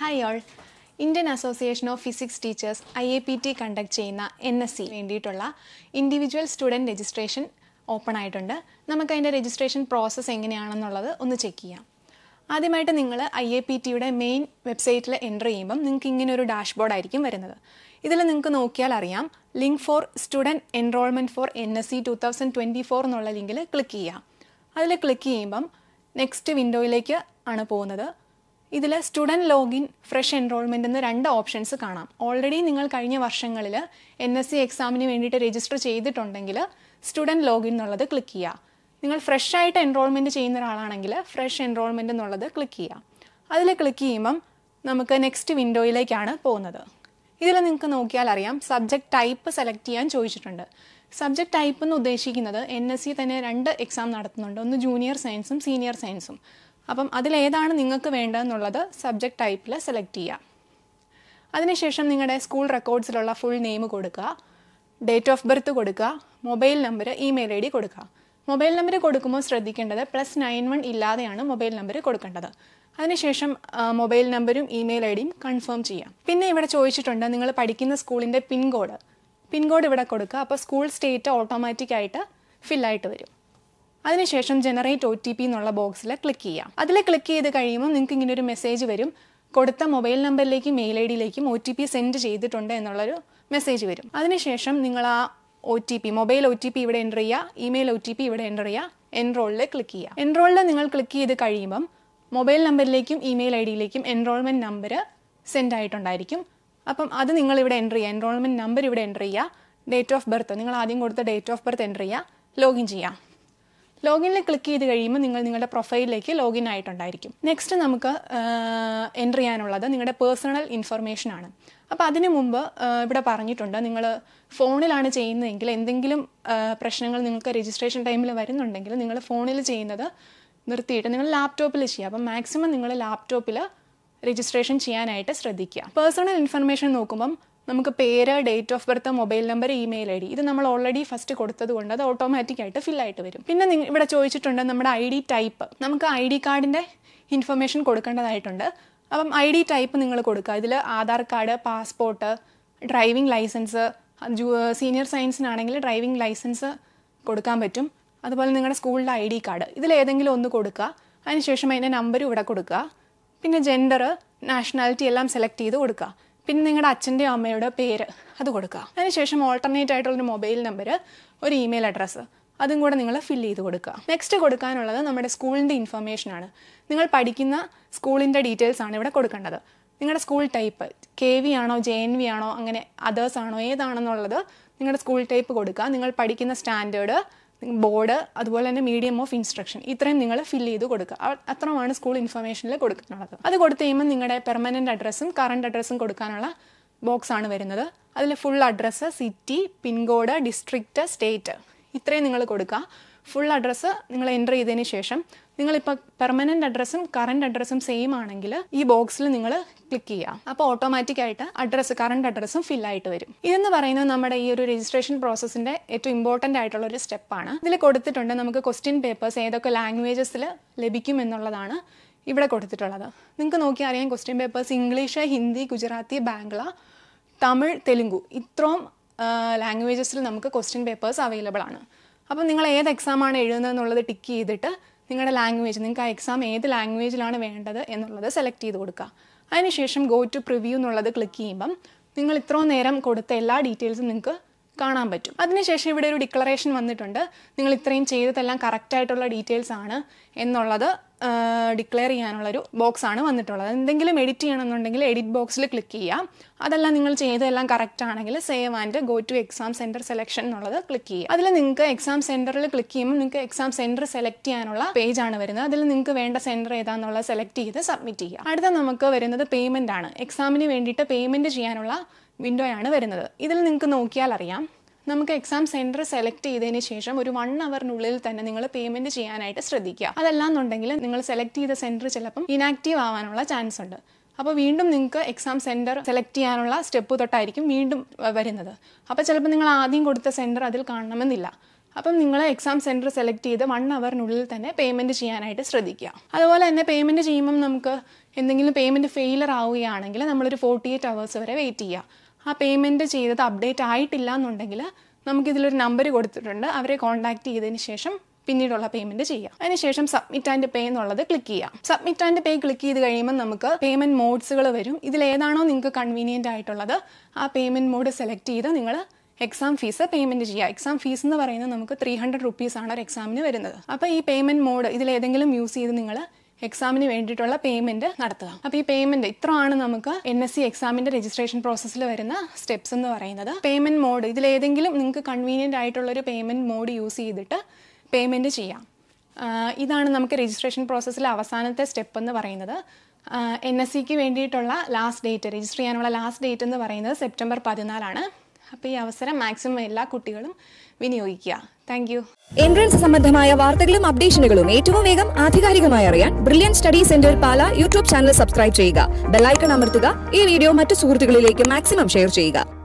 hi all Indian association of physics teachers I A P T conduct ചെയ്യുന്ന N S C വേണ്ടിയിട്ടുള്ള individual student registration open ആയിട്ടുണ്ട് നമുക്ക് അതിൻ്റെ registration process എങ്ങനെയാണെന്നുള്ളത് ഒന്ന് ചെക്ക് ചെയ്യാം ആദ്യമായിട്ട് നിങ്ങൾ ഐ എ പി ടിയുടെ മെയിൻ വെബ്സൈറ്റിൽ എൻ്റർ ചെയ്യുമ്പം നിങ്ങൾക്ക് ഇങ്ങനെ ഒരു ഡാഷ്ബോർഡ് ആയിരിക്കും വരുന്നത് ഇതിൽ നിങ്ങൾക്ക് നോക്കിയാൽ അറിയാം link for student enrolment for N S C two thousand twenty four എന്നുള്ള ലിങ്കിൽ ക്ലിക്ക് ചെയ്യാം അതിൽ ക്ലിക്ക് ചെയ്യുമ്പം നെക്സ്റ്റ് വിൻഡോയിലേക്ക് ആണ് പോകുന്നത് ഇതിൽ സ്റ്റുഡൻറ് ലോഗിൻ ഫ്രഷ് എൻറോൾമെൻ്റ് എന്ന് രണ്ട് ഓപ്ഷൻസ് കാണാം ഓൾറെഡി നിങ്ങൾ കഴിഞ്ഞ വർഷങ്ങളിൽ എൻ എസ് സി എക്സാമിന് വേണ്ടിയിട്ട് രജിസ്റ്റർ ചെയ്തിട്ടുണ്ടെങ്കിൽ സ്റ്റുഡൻറ് ലോഗിൻ എന്നുള്ളത് ക്ലിക്ക് ചെയ്യുക നിങ്ങൾ ഫ്രഷ് ആയിട്ട് എൻറോൾമെൻറ്റ് ചെയ്യുന്ന ഒരാളാണെങ്കിൽ ഫ്രഷ് എൻറോൾമെൻറ്റ് എന്നുള്ളത് ക്ലിക്ക് ചെയ്യുക അതിൽ ക്ലിക്ക് ചെയ്യുമ്പം നമുക്ക് നെക്സ്റ്റ് വിൻഡോയിലേക്കാണ് പോകുന്നത് ഇതിൽ നിങ്ങൾക്ക് നോക്കിയാൽ അറിയാം സബ്ജക്റ്റ് ടൈപ്പ് സെലക്ട് ചെയ്യാൻ ചോദിച്ചിട്ടുണ്ട് സബ്ജക്റ്റ് ടൈപ്പ് എന്ന് ഉദ്ദേശിക്കുന്നത് എൻ എസ് സി തന്നെ രണ്ട് എക്സാം നടത്തുന്നുണ്ട് ഒന്ന് ജൂനിയർ സയൻസും സീനിയർ സയൻസും അപ്പം അതിലേതാണ് നിങ്ങൾക്ക് വേണ്ടതെന്നുള്ളത് സബ്ജക്റ്റ് ടൈപ്പിൽ സെലക്ട് ചെയ്യാം അതിനുശേഷം നിങ്ങളുടെ സ്കൂൾ റെക്കോർഡ്സിലുള്ള ഫുൾ നെയിം കൊടുക്കുക ഡേറ്റ് ഓഫ് ബർത്ത് കൊടുക്കുക mobile number email I D കൊടുക്കുക മൊബൈൽ നമ്പർ കൊടുക്കുമ്പോൾ ശ്രദ്ധിക്കേണ്ടത് പ്ലസ് നയൻ വൺ ഇല്ലാതെയാണ് മൊബൈൽ നമ്പർ കൊടുക്കേണ്ടത് അതിനുശേഷം മൊബൈൽ നമ്പരും ഇമെയിൽ ഐ ഡിയും കൺഫേം ചെയ്യാം പിന്നെ ഇവിടെ ചോദിച്ചിട്ടുണ്ട് നിങ്ങൾ പഠിക്കുന്ന സ്കൂളിൻ്റെ പിൻകോഡ് പിൻകോഡ് ഇവിടെ കൊടുക്കുക അപ്പോൾ സ്കൂൾ സ്റ്റേറ്റ് ഓട്ടോമാറ്റിക്കായിട്ട് ഫില്ലായിട്ട് വരും അതിനുശേഷം ജനറേറ്റ് ഒ ടി പി എന്നുള്ള ബോക്സിൽ ക്ലിക്ക് ചെയ്യാം അതിൽ ക്ലിക്ക് ചെയ്ത് കഴിയുമ്പോൾ നിങ്ങൾക്ക് ഇങ്ങനെ ഒരു മെസ്സേജ് വരും കൊടുത്ത മൊബൈൽ നമ്പറിലേക്കും മെയിൽ ഐ ഡിയിലേക്കും ഒ ടി പി സെൻഡ് ചെയ്തിട്ടുണ്ട് എന്നുള്ളൊരു മെസ്സേജ് വരും അതിനുശേഷം നിങ്ങൾ ആ O T P mobile O T P ഇവിടെ എൻ്റർ ചെയ്യുക ഇമെയിൽ ഒ ടി പി ഇവിടെ എൻ്റർ ചെയ്യുക എൻറോളിൽ ക്ലിക്ക് ചെയ്യുക എൻറോളിൽ നിങ്ങൾ ക്ലിക്ക് ചെയ്ത് കഴിയുമ്പം മൊബൈൽ നമ്പറിലേക്കും ഇമെയിൽ ഐ ഡിയിലേക്കും എൻറോൾമെൻറ്റ് നമ്പർ സെൻഡ് ആയിട്ടുണ്ടായിരിക്കും അപ്പം അത് നിങ്ങൾ ഇവിടെ എൻ്റർ ചെയ്യുക എൻറോൾമെൻറ്റ് നമ്പർ ഇവിടെ എൻ്റർ ചെയ്യുക ഡേറ്റ് ഓഫ് ബർത്ത് നിങ്ങൾ ആദ്യം കൊടുത്ത ഡേറ്റ് ഓഫ് ബർത്ത് എൻ്റർ ചെയ്യുക ലോഗിൻ ചെയ്യുക ലോഗിനിൽ ക്ലിക്ക് ചെയ്ത് കഴിയുമ്പോൾ നിങ്ങൾ നിങ്ങളുടെ പ്രൊഫൈലിലേക്ക് ലോഗിൻ ആയിട്ടുണ്ടായിരിക്കും നെക്സ്റ്റ് നമുക്ക് എൻ്റർ ചെയ്യാനുള്ളത് നിങ്ങളുടെ പേഴ്സണൽ ഇൻഫർമേഷൻ ആണ് അപ്പോൾ അതിനു മുമ്പ് ഇവിടെ പറഞ്ഞിട്ടുണ്ട് നിങ്ങൾ ഫോണിലാണ് ചെയ്യുന്നതെങ്കിൽ എന്തെങ്കിലും പ്രശ്നങ്ങൾ നിങ്ങൾക്ക് രജിസ്ട്രേഷൻ ടൈമിൽ വരുന്നുണ്ടെങ്കിൽ നിങ്ങൾ ഫോണിൽ ചെയ്യുന്നത് നിർത്തിയിട്ട് നിങ്ങൾ ലാപ്ടോപ്പിൽ ചെയ്യുക അപ്പം മാക്സിമം നിങ്ങൾ ലാപ്ടോപ്പിൽ രജിസ്ട്രേഷൻ ചെയ്യാനായിട്ട് ശ്രദ്ധിക്കുക പേഴ്സണൽ ഇൻഫർമേഷൻ നോക്കുമ്പം നമുക്ക് പേര് date of birth mobile number email I D ഇത് നമ്മൾ ഓൾറെഡി ഫസ്റ്റ് കൊടുത്തത് കൊണ്ട് അത് ഓട്ടോമാറ്റിക് ആയിട്ട് ആയിട്ട് വരും പിന്നെ ഇവിടെ ചോദിച്ചിട്ടുണ്ട് നമ്മുടെ ഐ ഡി ടൈപ്പ് നമുക്ക് ഐ ഡി കാർഡിൻ്റെ ഇൻഫർമേഷൻ കൊടുക്കേണ്ടതായിട്ടുണ്ട് അപ്പം ഐ ഡി ടൈപ്പ് നിങ്ങൾ കൊടുക്കുക ഇതിൽ Aadhaar card passport driving licence senior സയൻസിനാണെങ്കിൽ ഡ്രൈവിംഗ് ലൈസൻസ് കൊടുക്കാൻ പറ്റും അതുപോലെ നിങ്ങളുടെ സ്കൂളിലെ ഐ ഡി കാർഡ് ഇതിലേതെങ്കിലും ഒന്ന് കൊടുക്കുക അതിനുശേഷം അതിൻ്റെ നമ്പർ ഇവിടെ കൊടുക്കുക പിന്നെ ജെൻഡർ നാഷണാലിറ്റി എല്ലാം സെലക്ട് ചെയ്ത് കൊടുക്കുക പിന്നെ നിങ്ങളുടെ അച്ഛൻ്റെയോ അമ്മയുടെ പേര് അത് കൊടുക്കുക അതിനുശേഷം ഓൾട്ടർനേറ്റ് ആയിട്ടുള്ളൊരു മൊബൈൽ നമ്പർ ഒരു ഇമെയിൽ അഡ്രസ്സ് അതും കൂടെ നിങ്ങൾ ഫില്ല് ചെയ്ത് കൊടുക്കുക നെക്സ്റ്റ് കൊടുക്കാനുള്ളത് നമ്മുടെ സ്കൂളിൻ്റെ ഇൻഫർമേഷൻ ആണ് നിങ്ങൾ പഠിക്കുന്ന സ്കൂളിൻ്റെ ഡീറ്റെയിൽസ് ആണ് ഇവിടെ കൊടുക്കേണ്ടത് നിങ്ങളുടെ സ്കൂൾ ടൈപ്പ് കെ വി ആണോ ജെ എൻ വി ആണോ അങ്ങനെ അതേഴ്സ് ആണോ ഏതാണെന്നുള്ളത് നിങ്ങളുടെ സ്കൂൾ ടൈപ്പ് കൊടുക്കുക നിങ്ങൾ പഠിക്കുന്ന സ്റ്റാൻഡേർഡ് ബോർഡ് അതുപോലെ തന്നെ മീഡിയം ഓഫ് ഇൻസ്ട്രക്ഷൻ ഇത്രയും നിങ്ങൾ ഫില്ല് ചെയ്ത് കൊടുക്കുക അത്രമാണ് സ്കൂൾ ഇൻഫർമേഷനിൽ കൊടുക്കാനുള്ളത് അത് കൊടുത്തു കഴിയുമ്പോൾ നിങ്ങളുടെ പെർമനൻറ്റ് അഡ്രസ്സും കറണ്ട് അഡ്രസ്സും കൊടുക്കാനുള്ള ബോക്സ് ആണ് വരുന്നത് അതിൽ full address city pin code district state ഇത്രയും നിങ്ങൾ കൊടുക്കുക ഫുൾ അഡ്രസ്സ് നിങ്ങൾ എൻ്റർ ചെയ്തതിന് ശേഷം നിങ്ങളിപ്പോൾ പെർമനൻ്റ് അഡ്രസ്സും കറണ്ട് അഡ്രസ്സും സെയിം ആണെങ്കിൽ ഈ ബോക്സിൽ നിങ്ങൾ ക്ലിക്ക് ചെയ്യുക അപ്പോൾ ഓട്ടോമാറ്റിക് ആയിട്ട് അഡ്രസ്സ് കറണ്ട് അഡ്രസ്സും ഫിൽ ആയിട്ട് വരും ഇതെന്ന് പറയുന്നത് നമ്മുടെ ഈ ഒരു രജിസ്ട്രേഷൻ പ്രോസസ്സിൻ്റെ ഏറ്റവും ഇമ്പോർട്ടൻ്റ് ആയിട്ടുള്ള ഒരു സ്റ്റെപ്പാണ് ഇതിൽ കൊടുത്തിട്ടുണ്ട് നമുക്ക് ക്വസ്റ്റ്യൻ പേപ്പേഴ്സ് ഏതൊക്കെ ലാംഗ്വേജസിൽ ലഭിക്കും എന്നുള്ളതാണ് ഇവിടെ കൊടുത്തിട്ടുള്ളത് നിങ്ങൾക്ക് നോക്കി അറിയാം question papers English Hindi Gujarati Bangla Tamil Telugu ഇത്രയും ലാംഗ്വേജസിൽ നമുക്ക് ക്വസ്റ്റ്യൻ പേപ്പേഴ്സ് അവൈലബിൾ ആണ് അപ്പം നിങ്ങൾ ഏത് എക്സാമാണ് എഴുതുന്നത് എന്നുള്ളത് ടിക്ക് ചെയ്തിട്ട് നിങ്ങളുടെ ലാംഗ്വേജ് നിങ്ങൾക്ക് ആ എക്സാം ഏത് ലാംഗ്വേജിലാണ് വേണ്ടത് എന്നുള്ളത് സെലക്ട് ചെയ്ത് കൊടുക്കുക അതിനുശേഷം ഗോ ടു പ്രിവ്യൂ എന്നുള്ളത് ക്ലിക്ക് ചെയ്യുമ്പം നിങ്ങൾ ഇത്രയും നേരം കൊടുത്ത എല്ലാ ഡീറ്റെയിൽസും നിങ്ങൾക്ക് കാണാൻ പറ്റും അതിനുശേഷം ഇവിടെ ഒരു ഡിക്ലറേഷൻ വന്നിട്ടുണ്ട് നിങ്ങൾ ഇത്രയും ചെയ്തതെല്ലാം ആയിട്ടുള്ള ഡീറ്റെയിൽസ് ആണ് എന്നുള്ളത് ഡിക്ലെയർ ചെയ്യാനുള്ളൊരു ആണ് വന്നിട്ടുള്ളത് എന്തെങ്കിലും എഡിറ്റ് ചെയ്യണമെന്നുണ്ടെങ്കിൽ എഡിറ്റ് ബോക്സിൽ ക്ലിക്ക് ചെയ്യാം അതെല്ലാം നിങ്ങൾ ചെയ്തതെല്ലാം കറക്റ്റ് ആണെങ്കിൽ save and go to exam centre selection എന്നുള്ളത് ക്ലിക്ക് ചെയ്യുക അതിൽ നിങ്ങൾക്ക് എക്സാം സെൻറ്ററിൽ ക്ലിക്ക് ചെയ്യുമ്പോൾ നിങ്ങൾക്ക് എക്സാം സെൻറ്റർ സെലക്ട് ചെയ്യാനുള്ള പേജ് ആണ് വരുന്നത് അതിൽ നിങ്ങൾക്ക് വേണ്ട സെൻറ്റർ ഏതാണെന്നുള്ളത് സെലക്ട് ചെയ്ത് സബ്മിറ്റ് ചെയ്യുക അടുത്ത നമുക്ക് വരുന്നത് പേയ്മെൻ്റ് ആണ് എക്സാമിന് വേണ്ടിയിട്ട് പേയ്മെൻറ്റ് ചെയ്യാനുള്ള വിൻഡോയാണ് വരുന്നത് ഇതിൽ നിങ്ങൾക്ക് നോക്കിയാൽ അറിയാം നമുക്ക് എക്സാം സെന്റർ സെലക്ട് ചെയ്തതിന് ശേഷം ഒരു വൺ അവറിനുള്ളിൽ തന്നെ നിങ്ങൾ പേയ്മെന്റ് ചെയ്യാനായിട്ട് ശ്രദ്ധിക്കുക അതല്ലാന്നുണ്ടെങ്കിൽ നിങ്ങൾ സെലക്ട് ചെയ്ത സെന്റർ ചിലപ്പം ഇനാക്റ്റീവ് ആവാനുള്ള ചാൻസ് ഉണ്ട് അപ്പോൾ വീണ്ടും നിങ്ങൾക്ക് എക്സാം സെൻറ്റർ സെലക്ട് ചെയ്യാനുള്ള സ്റ്റെപ്പ് തൊട്ടായിരിക്കും വീണ്ടും വരുന്നത് അപ്പോൾ ചിലപ്പോൾ നിങ്ങൾ ആദ്യം കൊടുത്ത സെൻറ്റർ അതിൽ കാണണമെന്നില്ല അപ്പം നിങ്ങൾ എക്സാം സെൻറ്റർ സെലക്ട് ചെയ്ത് വൺ അവറിനുള്ളിൽ തന്നെ പേയ്മെൻറ്റ് ചെയ്യാനായിട്ട് ശ്രദ്ധിക്കുക അതുപോലെ തന്നെ പേയ്മെൻറ്റ് ചെയ്യുമ്പം നമുക്ക് എന്തെങ്കിലും പേയ്മെൻറ്റ് ഫെയിലർ ആവുകയാണെങ്കിൽ നമ്മളൊരു ഫോർട്ടി എയ്റ്റ് അവേഴ്സ് വരെ വെയിറ്റ് ചെയ്യുക ആ പേയ്മെൻറ്റ് ചെയ്തത് അപ്ഡേറ്റ് ആയിട്ടില്ല എന്നുണ്ടെങ്കിൽ നമുക്കിതിലൊരു നമ്പർ കൊടുത്തിട്ടുണ്ട് അവരെ കോൺടാക്ട് ചെയ്തതിന് ശേഷം പിന്നീടുള്ള പേയ്മെന്റ് ചെയ്യാം അതിനുശേഷം സബ്മിറ്റ് ആൻഡ് പേ എന്നുള്ളത് ക്ലിക്ക് ചെയ്യാം സബ്മിറ്റ് ആൻഡ് പേ ക്ലിക്ക് ചെയ്ത് കഴിയുമ്പോൾ നമുക്ക് പേയ്മെന്റ് മോഡ്സുകൾ വരും ഇതിൽ ഏതാണോ നിങ്ങൾക്ക് കൺവീനിയൻ്റ് ആയിട്ടുള്ളത് ആ പേയ്മെന്റ് മോഡ് സെലക്ട് ചെയ്ത് നിങ്ങൾ എക്സാം ഫീസ് പേയ്മെന്റ് ചെയ്യുക എക്സാം ഫീസ് എന്ന് പറയുന്നത് നമുക്ക് ത്രീ ഹൺഡ്രഡ് റുപ്പീസ് ആണ് ഒരു എക്സാമിന് വരുന്നത് അപ്പോൾ ഈ പേയ്മെന്റ് മോഡ് ഇതിൽ ഏതെങ്കിലും യൂസ് ചെയ്ത് നിങ്ങൾ എക്സാമിന് വേണ്ടിയിട്ടുള്ള പേയ്മെന്റ് നടത്തുക അപ്പൊ ഈ പേയ്മെന്റ് ഇത്രയാണ് നമുക്ക് എൻ എസ് സി എക്സാമിന്റെ രജിസ്ട്രേഷൻ പ്രോസസ്സിൽ വരുന്ന സ്റ്റെപ്സ് എന്ന് പറയുന്നത് പേയ്മെന്റ് മോഡ് ഏതെങ്കിലും നിങ്ങൾക്ക് കൺവീനിയന്റ് ആയിട്ടുള്ള ഒരു പേയ്മെന്റ് മോഡ് യൂസ് ചെയ്തിട്ട് പേയ്മെന്റ് ചെയ്യാം ഇതാണ് നമുക്ക് രജിസ്ട്രേഷൻ പ്രോസസ്സിലെ അവസാനത്തെ സ്റ്റെപ്പ് എന്ന് പറയുന്നത് എൻ എസ് സിക്ക് വേണ്ടിയിട്ടുള്ള ലാസ്റ്റ് ഡേറ്റ് രജിസ്റ്റർ ചെയ്യാനുള്ള ലാസ്റ്റ് ഡേറ്റ് എന്ന് പറയുന്നത് സെപ്റ്റംബർ പതിനാലാണ് അപ്പോൾ ഈ അവസരം മാക്സിമം എല്ലാ കുട്ടികളും വിനിയോഗിക്കുക താങ്ക് യു എൻട്രൻസ് സംബന്ധമായ വാർത്തകളും അപ്ഡേഷനുകളും ഏറ്റവും വേഗം ആധികാരികമായി അറിയാൻ brilliant study centre Pala YouTube channel subscribe ചെയ്യുക ബെല്ലൈക്കൺ അമർത്തുക ഈ വീഡിയോ മറ്റു സുഹൃത്തുക്കളിലേക്ക് മാക്സിമം ഷെയർ ചെയ്യുക